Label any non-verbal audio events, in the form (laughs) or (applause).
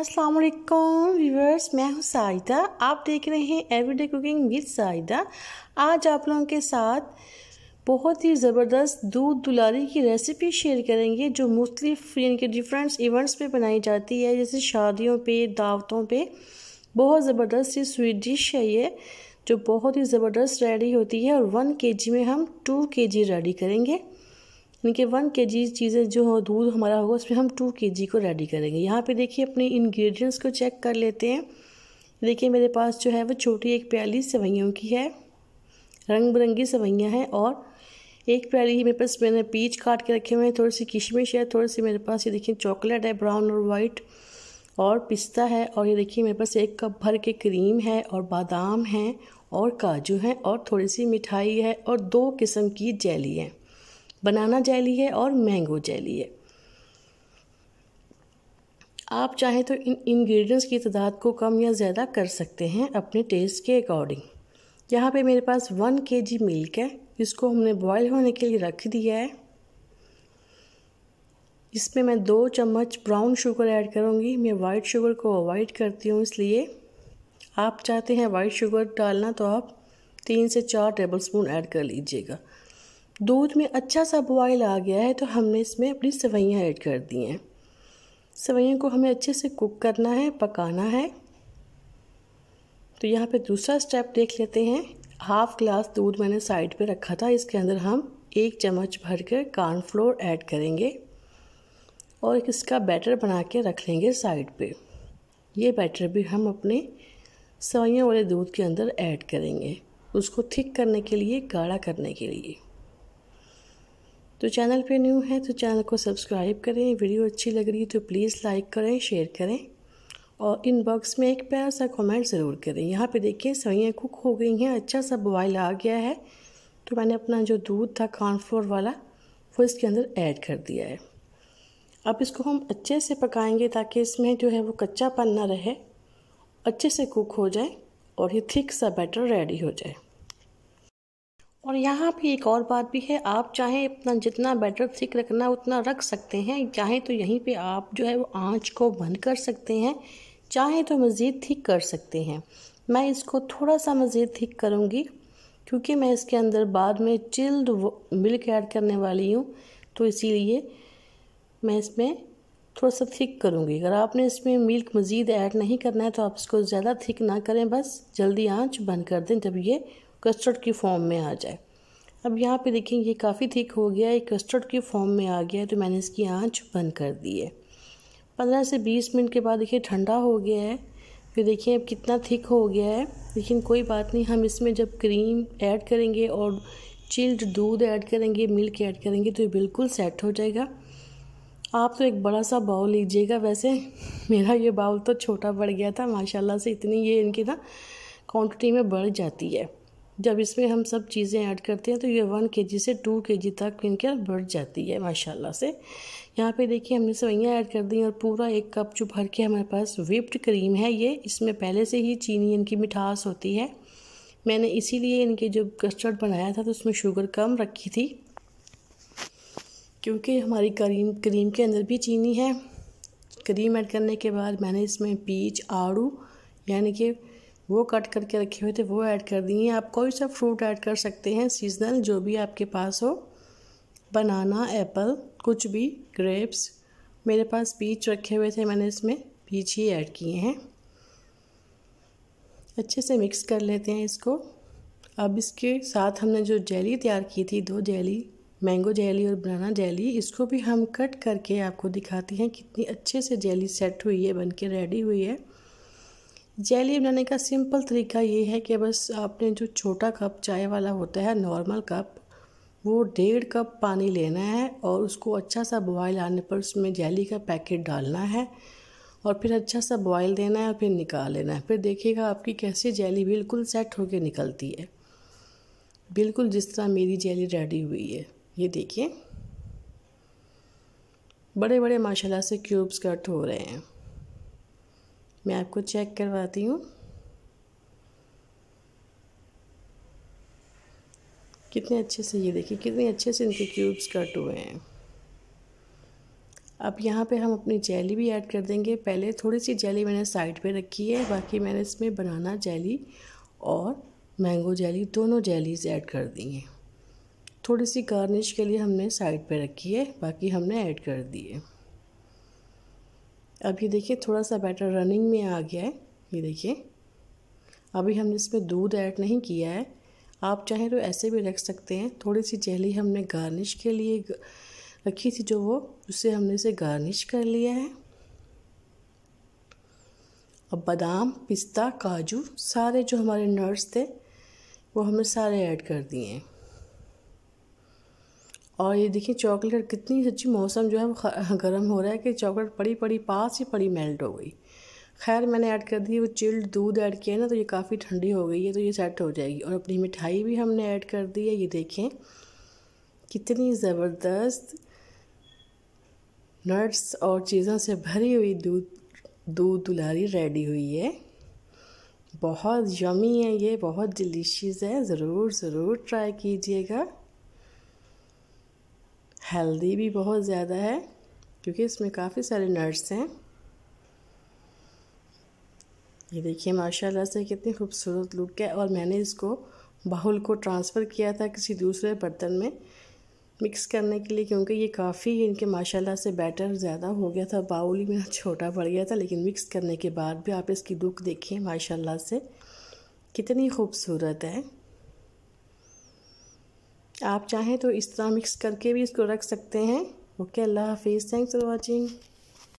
अस्सलाम वालेकुम व्यूअर्स मैं हूँ साइदा आप देख रहे हैं एवरीडे कुकिंग विद साइदा आज आप लोगों के साथ बहुत ही ज़बरदस्त दूध दुलारी की रेसिपी शेयर करेंगे जो मोस्टली इनके डिफरेंट इवेंट्स पे बनाई जाती है जैसे शादियों पे दावतों पे बहुत ज़बरदस्त ये स्वीट डिश है ये जो बहुत ही ज़बरदस्त रेडी होती है और वन के में हम टू के रेडी करेंगे यानी कि वन के जी चीज़ें जो हो दूध हमारा होगा उसमें हम टू के जी को रेडी करेंगे यहाँ पे देखिए अपने इंग्रेडिएंट्स को चेक कर लेते हैं देखिए मेरे पास जो है वो छोटी एक प्याली सवैयों की है रंग बिरंगी सेवैयाँ हैं और एक प्याली मेरे पास मैंने पीच काट के रखे हुए हैं थोड़ी सी किशमिश है थोड़ी सी मेरे पास ये देखिए चॉकलेट है ब्राउन और वाइट और पिस्ता है और ये देखिए मेरे पास एक कप भर के क्रीम है और बादाम है और काजू हैं और थोड़ी सी मिठाई है और दो किस्म की जेली है बनाना जेली है और मैंगो जेली है आप चाहें तो इन इंग्रेडिएंट्स की तादाद को कम या ज़्यादा कर सकते हैं अपने टेस्ट के अकॉर्डिंग यहाँ पे मेरे पास वन के जी मिल्क है इसको हमने बॉईल होने के लिए रख दिया है इसमें मैं दो चम्मच ब्राउन शुगर ऐड करूँगी मैं वाइट शुगर को अवॉइड करती हूँ इसलिए आप चाहते हैं वाइट शुगर डालना तो आप तीन से चार टेबल स्पून ऐड कर लीजिएगा दूध में अच्छा सा बॉयल आ गया है तो हमने इसमें अपनी सेवैयाँ ऐड कर दी हैं सेवैयों को हमें अच्छे से कुक करना है पकाना है तो यहाँ पे दूसरा स्टेप देख लेते हैं हाफ़ ग्लास दूध मैंने साइड पे रखा था इसके अंदर हम एक चम्मच भरकर कॉर्नफ्लोर ऐड करेंगे और इसका बैटर बना के रख लेंगे साइड पे ये बैटर भी हम अपने सवैयों वाले दूध के अंदर ऐड करेंगे उसको थिक करने के लिए गाढ़ा करने के लिए तो चैनल पे न्यू है तो चैनल को सब्सक्राइब करें वीडियो अच्छी लग रही है तो प्लीज़ लाइक करें शेयर करें और इनबॉक्स में एक प्यारा सा कमेंट ज़रूर करें यहाँ पे देखिए सवैयाँ कुक हो गई हैं अच्छा सा बॉयल आ गया है तो मैंने अपना जो दूध था कॉर्नफ्लोर वाला वो इसके अंदर ऐड कर दिया है अब इसको हम अच्छे से पकाएंगे ताकि इसमें जो है वो पन ना रहे अच्छे से कुक हो जाए और ये थिक सा बैटर रेडी हो जाए और यहाँ पे एक और बात भी है आप चाहे अपना जितना बैटर थिक रखना उतना रख सकते हैं चाहे तो यहीं पे आप जो है वो आँच को बंद कर सकते हैं चाहे तो मज़ीद थिक कर सकते हैं मैं इसको थोड़ा सा मज़ीद थिक करूँगी क्योंकि मैं इसके अंदर बाद में चिल्ड मिल्क ऐड करने वाली हूँ तो इसीलिए मैं इसमें थोड़ा सा थिक करूँगी अगर आपने इसमें मिल्क मज़ीद ऐड नहीं करना है तो आप इसको ज़्यादा थिक ना करें बस जल्दी आँच बंद कर दें जब ये कस्टर्ड की फॉर्म में आ जाए अब यहाँ पे देखें ये काफ़ी थिक हो गया है कस्टर्ड की फॉर्म में आ गया है तो मैंने इसकी आंच बंद कर दी है पंद्रह से बीस मिनट के बाद देखिए ठंडा हो गया है फिर देखिए अब कितना थिक हो गया है लेकिन कोई बात नहीं हम इसमें जब क्रीम ऐड करेंगे और चिल्ड दूध ऐड करेंगे मिल्क ऐड करेंगे तो ये बिल्कुल सेट हो जाएगा आप तो एक बड़ा सा बाउल लीजिएगा वैसे मेरा ये बाउल तो छोटा पड़ गया था माशाल्लाह से इतनी ये इनकी ना क्वांटिटी में बढ़ जाती है जब इसमें हम सब चीज़ें ऐड करते हैं तो ये वन के जी से टू के जी तक इनके बढ़ जाती है माशाल्लाह से यहाँ पे देखिए हमने सवैयाँ ऐड कर दी और पूरा एक कप जो भर के हमारे पास विप्ड क्रीम है ये इसमें पहले से ही चीनी इनकी मिठास होती है मैंने इसीलिए इनके जो कस्टर्ड बनाया था तो उसमें शुगर कम रखी थी क्योंकि हमारी क्रीम क्रीम के अंदर भी चीनी है क्रीम ऐड करने के बाद मैंने इसमें पीच आड़ू यानी कि वो कट करके रखे हुए थे वो ऐड कर दिए आप कोई सा फ्रूट ऐड कर सकते हैं सीजनल जो भी आपके पास हो बनाना एप्पल कुछ भी ग्रेप्स मेरे पास पीच रखे हुए थे मैंने इसमें पीच ही ऐड किए हैं अच्छे से मिक्स कर लेते हैं इसको अब इसके साथ हमने जो जेली तैयार की थी दो जेली मैंगो जेली और बनाना जेली इसको भी हम कट करके आपको दिखाते हैं कितनी अच्छे से जेली सेट हुई है बन के रेडी हुई है जेली बनाने का सिंपल तरीका ये है कि बस आपने जो छोटा कप चाय वाला होता है नॉर्मल कप वो डेढ़ कप पानी लेना है और उसको अच्छा सा बॉयल आने पर उसमें जेली का पैकेट डालना है और फिर अच्छा सा बॉयल देना है और फिर निकाल लेना है फिर देखिएगा आपकी कैसे जेली बिल्कुल सेट होकर निकलती है बिल्कुल जिस तरह मेरी जेली रेडी हुई है ये देखिए बड़े बड़े माशाल्लाह से क्यूब्स कट हो रहे हैं मैं आपको चेक करवाती हूँ कितने अच्छे से ये देखिए कितने अच्छे से इनके क्यूब्स कट हुए हैं अब यहाँ पे हम अपनी जेली भी ऐड कर देंगे पहले थोड़ी सी जेली मैंने साइड पे रखी है बाकी मैंने इसमें बनाना जेली और मैंगो जेली दोनों जेलीज ऐड कर दी हैं थोड़ी सी गार्निश के लिए हमने साइड पे रखी है बाकी हमने ऐड कर दी है अभी देखिए थोड़ा सा बैटर रनिंग में आ गया है ये देखिए अभी हमने इसमें दूध ऐड नहीं किया है आप चाहें तो ऐसे भी रख सकते हैं थोड़ी सी चहली हमने गार्निश के लिए रखी थी जो वो उसे हमने इसे गार्निश कर लिया है अब बादाम पिस्ता काजू सारे जो हमारे नट्स थे वो हमने सारे ऐड कर दिए हैं और ये देखिए चॉकलेट कितनी सच्ची मौसम जो है (laughs) गर्म हो रहा है कि चॉकलेट पड़ी पड़ी पास ही पड़ी मेल्ट हो गई खैर मैंने ऐड कर दी वो चिल्ड दूध ऐड किया ना तो ये काफ़ी ठंडी हो गई है तो ये सेट हो जाएगी और अपनी मिठाई भी हमने ऐड कर दी है ये देखें कितनी ज़बरदस्त नट्स और चीज़ों से भरी हुई दूध दूध दुलारी रेडी हुई है बहुत यमी है ये बहुत डिलीशियस है ज़रूर ज़रूर ट्राई कीजिएगा हेल्दी भी बहुत ज़्यादा है क्योंकि इसमें काफ़ी सारे नट्स हैं ये देखिए माशाल्लाह से कितनी खूबसूरत लुक है और मैंने इसको बाउल को ट्रांसफ़र किया था किसी दूसरे बर्तन में मिक्स करने के लिए क्योंकि ये काफ़ी इनके माशाल्लाह से बैटर ज़्यादा हो गया था बाउल ही मेरा (laughs) छोटा पड़ गया था लेकिन मिक्स करने के बाद भी आप इसकी लुक देखिए माशाल्लाह से कितनी खूबसूरत है आप चाहें तो इस तरह मिक्स करके भी इसको रख सकते हैं ओके अल्लाह हाफिज़ थैंक्स फॉर वॉचिंग